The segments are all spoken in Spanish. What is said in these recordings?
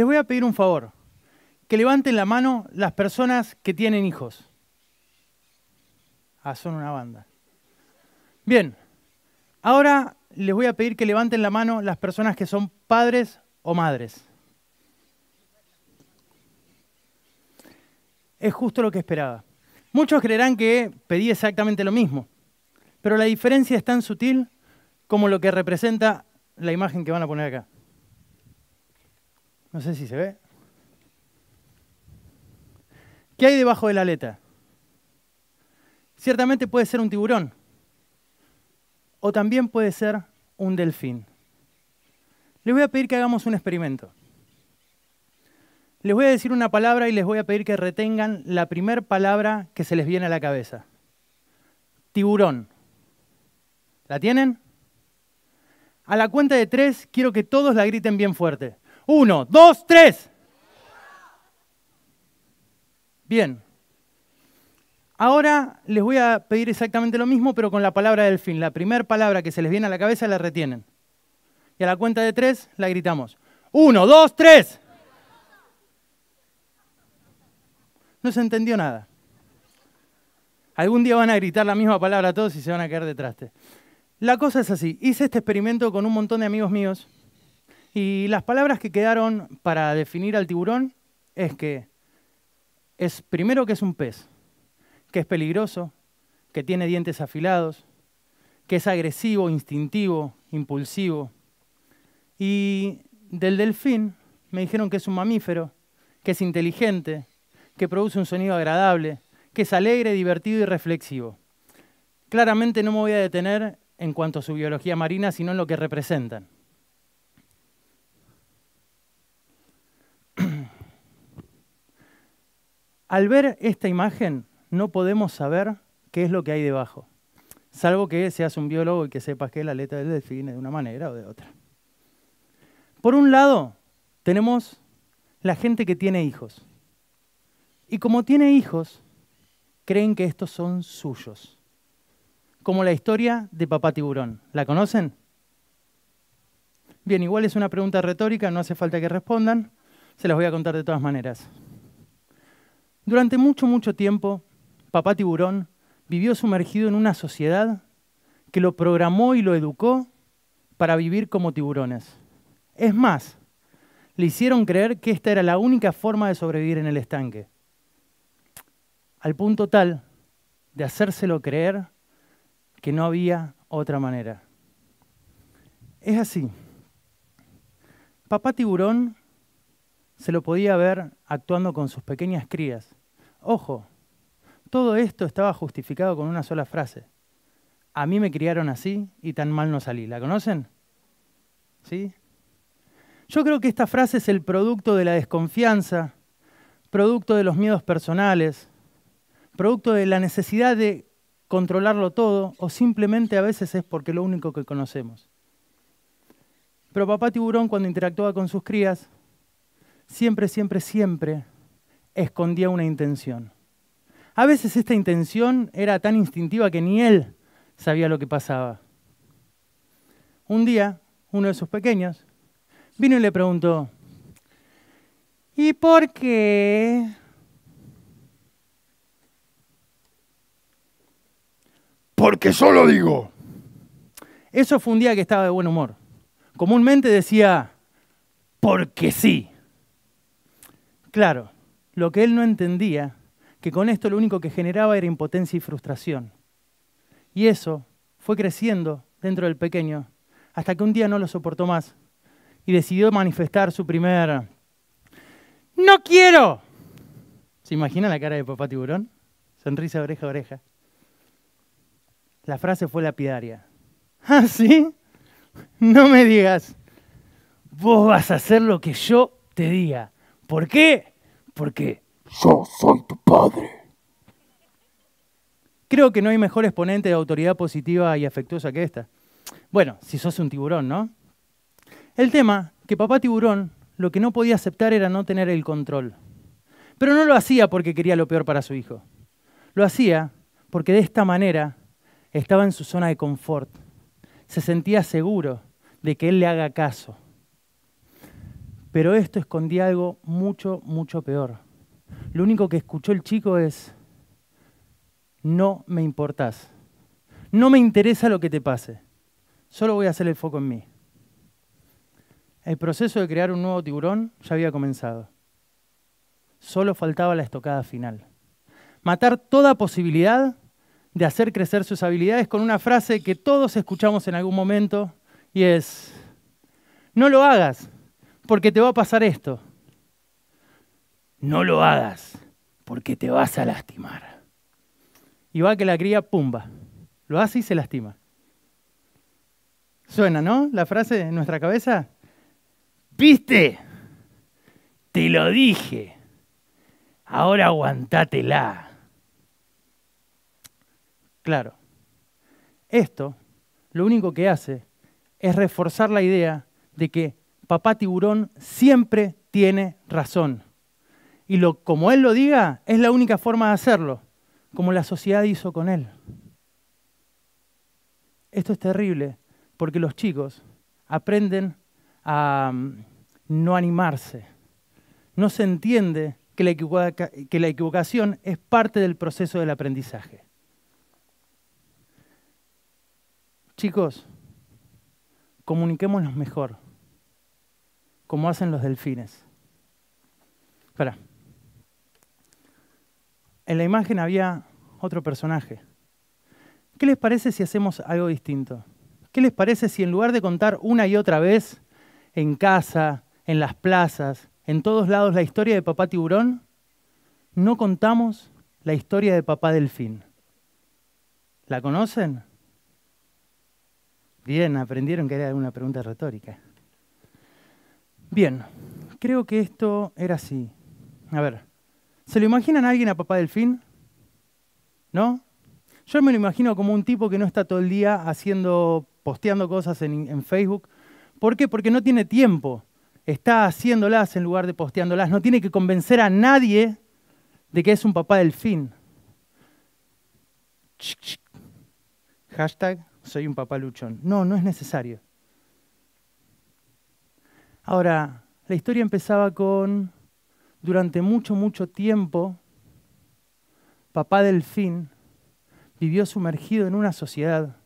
Les voy a pedir un favor, que levanten la mano las personas que tienen hijos. Ah, son una banda. Bien, ahora les voy a pedir que levanten la mano las personas que son padres o madres. Es justo lo que esperaba. Muchos creerán que pedí exactamente lo mismo, pero la diferencia es tan sutil como lo que representa la imagen que van a poner acá. No sé si se ve. ¿Qué hay debajo de la aleta? Ciertamente puede ser un tiburón o también puede ser un delfín. Les voy a pedir que hagamos un experimento. Les voy a decir una palabra y les voy a pedir que retengan la primera palabra que se les viene a la cabeza. Tiburón. ¿La tienen? A la cuenta de tres quiero que todos la griten bien fuerte. Uno, dos, tres. Bien. Ahora les voy a pedir exactamente lo mismo, pero con la palabra del fin. La primera palabra que se les viene a la cabeza la retienen. Y a la cuenta de tres la gritamos. Uno, dos, tres. No se entendió nada. Algún día van a gritar la misma palabra a todos y se van a quedar de La cosa es así. Hice este experimento con un montón de amigos míos y las palabras que quedaron para definir al tiburón es que es primero que es un pez, que es peligroso, que tiene dientes afilados, que es agresivo, instintivo, impulsivo. Y del delfín me dijeron que es un mamífero, que es inteligente, que produce un sonido agradable, que es alegre, divertido y reflexivo. Claramente no me voy a detener en cuanto a su biología marina, sino en lo que representan. Al ver esta imagen, no podemos saber qué es lo que hay debajo, salvo que seas un biólogo y que sepas que la letra del de una manera o de otra. Por un lado, tenemos la gente que tiene hijos. Y como tiene hijos, creen que estos son suyos. Como la historia de Papá Tiburón. ¿La conocen? Bien, igual es una pregunta retórica, no hace falta que respondan. Se las voy a contar de todas maneras. Durante mucho, mucho tiempo, papá tiburón vivió sumergido en una sociedad que lo programó y lo educó para vivir como tiburones. Es más, le hicieron creer que esta era la única forma de sobrevivir en el estanque, al punto tal de hacérselo creer que no había otra manera. Es así. Papá tiburón se lo podía ver actuando con sus pequeñas crías, Ojo, todo esto estaba justificado con una sola frase. A mí me criaron así y tan mal no salí. ¿La conocen? ¿Sí? Yo creo que esta frase es el producto de la desconfianza, producto de los miedos personales, producto de la necesidad de controlarlo todo o simplemente a veces es porque lo único que conocemos. Pero papá tiburón cuando interactuaba con sus crías, siempre, siempre, siempre escondía una intención. A veces esta intención era tan instintiva que ni él sabía lo que pasaba. Un día, uno de sus pequeños vino y le preguntó, ¿y por qué? Porque lo digo. Eso fue un día que estaba de buen humor. Comúnmente decía, porque sí. Claro, lo que él no entendía, que con esto lo único que generaba era impotencia y frustración. Y eso fue creciendo dentro del pequeño, hasta que un día no lo soportó más y decidió manifestar su primer ¡No quiero! ¿Se imagina la cara de papá tiburón? Sonrisa oreja oreja. La frase fue lapidaria. ¿Ah, sí? No me digas. Vos vas a hacer lo que yo te diga. ¿Por qué? porque yo soy tu padre. Creo que no hay mejor exponente de autoridad positiva y afectuosa que esta. Bueno, si sos un tiburón, ¿no? El tema, que papá tiburón lo que no podía aceptar era no tener el control. Pero no lo hacía porque quería lo peor para su hijo. Lo hacía porque de esta manera estaba en su zona de confort. Se sentía seguro de que él le haga caso. Pero esto escondía algo mucho, mucho peor. Lo único que escuchó el chico es, no me importás. No me interesa lo que te pase. Solo voy a hacer el foco en mí. El proceso de crear un nuevo tiburón ya había comenzado. Solo faltaba la estocada final. Matar toda posibilidad de hacer crecer sus habilidades con una frase que todos escuchamos en algún momento y es, no lo hagas, porque te va a pasar esto. No lo hagas porque te vas a lastimar. Y va que la cría, pumba. Lo hace y se lastima. Suena, ¿no? La frase en nuestra cabeza. ¿Viste? Te lo dije. Ahora aguantátela. Claro. Esto lo único que hace es reforzar la idea de que papá tiburón siempre tiene razón. Y lo, como él lo diga, es la única forma de hacerlo, como la sociedad hizo con él. Esto es terrible, porque los chicos aprenden a mm, no animarse. No se entiende que la, que la equivocación es parte del proceso del aprendizaje. Chicos, comuniquémonos mejor como hacen los delfines. En la imagen había otro personaje. ¿Qué les parece si hacemos algo distinto? ¿Qué les parece si en lugar de contar una y otra vez en casa, en las plazas, en todos lados la historia de papá tiburón, no contamos la historia de papá delfín? ¿La conocen? Bien, aprendieron que era una pregunta retórica. Bien, creo que esto era así. A ver, ¿se lo imaginan a alguien a Papá Delfín? ¿No? Yo me lo imagino como un tipo que no está todo el día haciendo, posteando cosas en, Facebook. ¿Por qué? Porque no tiene tiempo. Está haciéndolas en lugar de posteándolas. No tiene que convencer a nadie de que es un papá delfín. Hashtag soy un papá luchón. No, no es necesario. Ahora, la historia empezaba con, durante mucho, mucho tiempo, papá Delfín vivió sumergido en una sociedad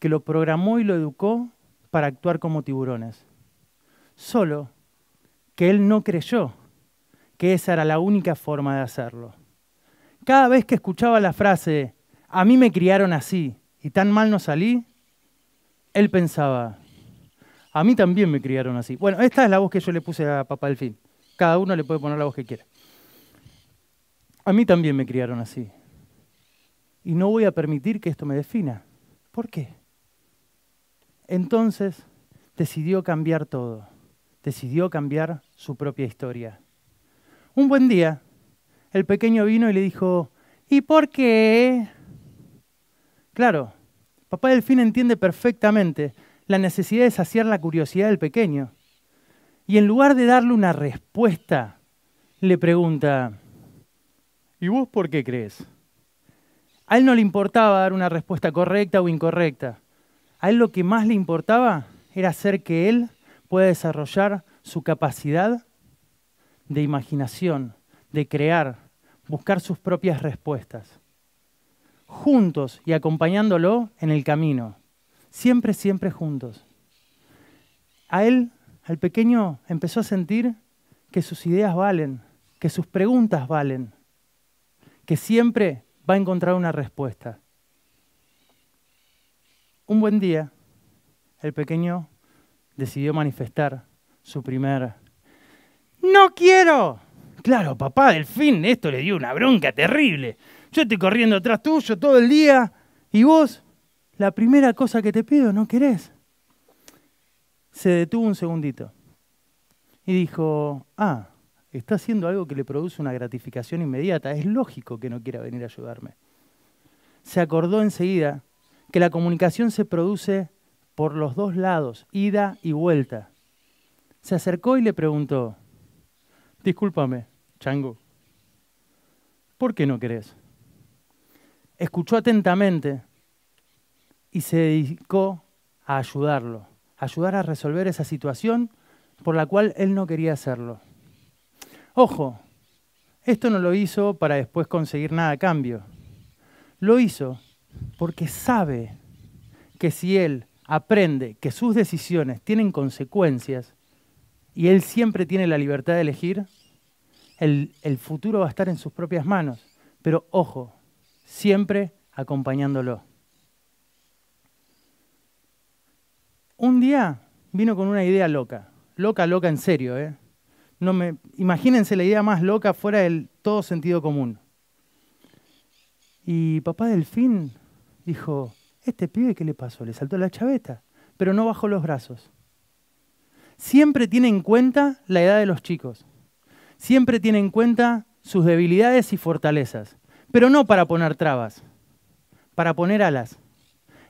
que lo programó y lo educó para actuar como tiburones. Solo que él no creyó que esa era la única forma de hacerlo. Cada vez que escuchaba la frase, a mí me criaron así y tan mal no salí, él pensaba, a mí también me criaron así. Bueno, esta es la voz que yo le puse a papá Delfín. Cada uno le puede poner la voz que quiera. A mí también me criaron así. Y no voy a permitir que esto me defina. ¿Por qué? Entonces decidió cambiar todo. Decidió cambiar su propia historia. Un buen día, el pequeño vino y le dijo, ¿y por qué? Claro, papá Delfín entiende perfectamente la necesidad de saciar la curiosidad del pequeño. Y en lugar de darle una respuesta, le pregunta, ¿y vos por qué crees? A él no le importaba dar una respuesta correcta o incorrecta. A él lo que más le importaba era hacer que él pueda desarrollar su capacidad de imaginación, de crear, buscar sus propias respuestas, juntos y acompañándolo en el camino siempre, siempre juntos. A él, al pequeño, empezó a sentir que sus ideas valen, que sus preguntas valen, que siempre va a encontrar una respuesta. Un buen día, el pequeño decidió manifestar su primera. ¡No quiero! Claro, papá, del fin, esto le dio una bronca terrible. Yo estoy corriendo atrás tuyo todo el día y vos la primera cosa que te pido, ¿no querés? Se detuvo un segundito y dijo, ah, está haciendo algo que le produce una gratificación inmediata, es lógico que no quiera venir a ayudarme. Se acordó enseguida que la comunicación se produce por los dos lados, ida y vuelta. Se acercó y le preguntó, discúlpame, Chango, ¿por qué no querés? Escuchó atentamente y se dedicó a ayudarlo, a ayudar a resolver esa situación por la cual él no quería hacerlo. Ojo, esto no lo hizo para después conseguir nada a cambio. Lo hizo porque sabe que si él aprende que sus decisiones tienen consecuencias y él siempre tiene la libertad de elegir, el, el, futuro va a estar en sus propias manos. Pero ojo, siempre acompañándolo. un día vino con una idea loca, loca, loca en serio. ¿eh? No me, imagínense la idea más loca fuera del todo sentido común. Y papá Delfín dijo, este pibe, ¿qué le pasó? Le saltó la chaveta, pero no bajó los brazos. Siempre tiene en cuenta la edad de los chicos. Siempre tiene en cuenta sus debilidades y fortalezas, pero no para poner trabas, para poner alas.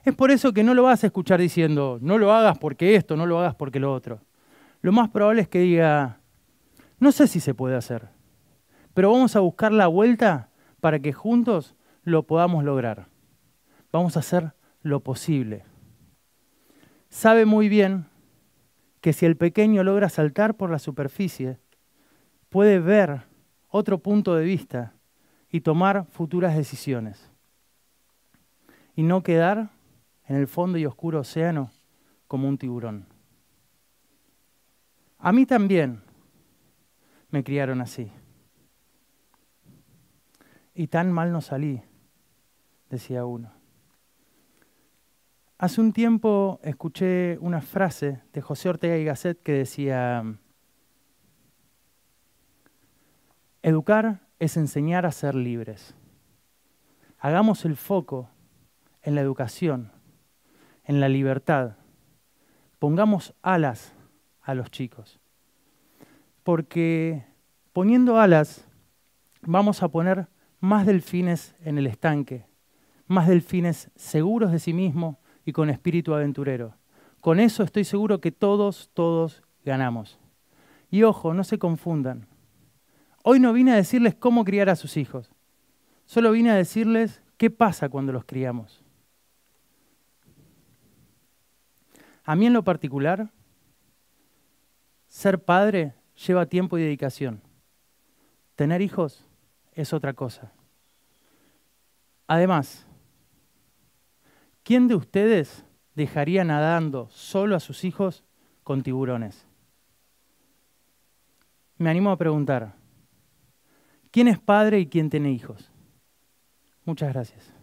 Es por eso que no lo vas a escuchar diciendo, no lo hagas porque esto, no lo hagas porque lo otro. Lo más probable es que diga, no sé si se puede hacer, pero vamos a buscar la vuelta para que juntos lo podamos lograr. Vamos a hacer lo posible. Sabe muy bien que si el pequeño logra saltar por la superficie, puede ver otro punto de vista y tomar futuras decisiones. Y no quedar en el fondo y oscuro océano como un tiburón. A mí también me criaron así. Y tan mal no salí, decía uno. Hace un tiempo escuché una frase de José Ortega y Gasset que decía, educar es enseñar a ser libres. Hagamos el foco en la educación en la libertad. Pongamos alas a los chicos. Porque poniendo alas vamos a poner más delfines en el estanque, más delfines seguros de sí mismos y con espíritu aventurero. Con eso estoy seguro que todos, todos ganamos. Y ojo, no se confundan. Hoy no vine a decirles cómo criar a sus hijos. Solo vine a decirles qué pasa cuando los criamos. A mí en lo particular, ser padre lleva tiempo y dedicación. Tener hijos es otra cosa. Además, ¿quién de ustedes dejaría nadando solo a sus hijos con tiburones? Me animo a preguntar, ¿quién es padre y quién tiene hijos? Muchas gracias.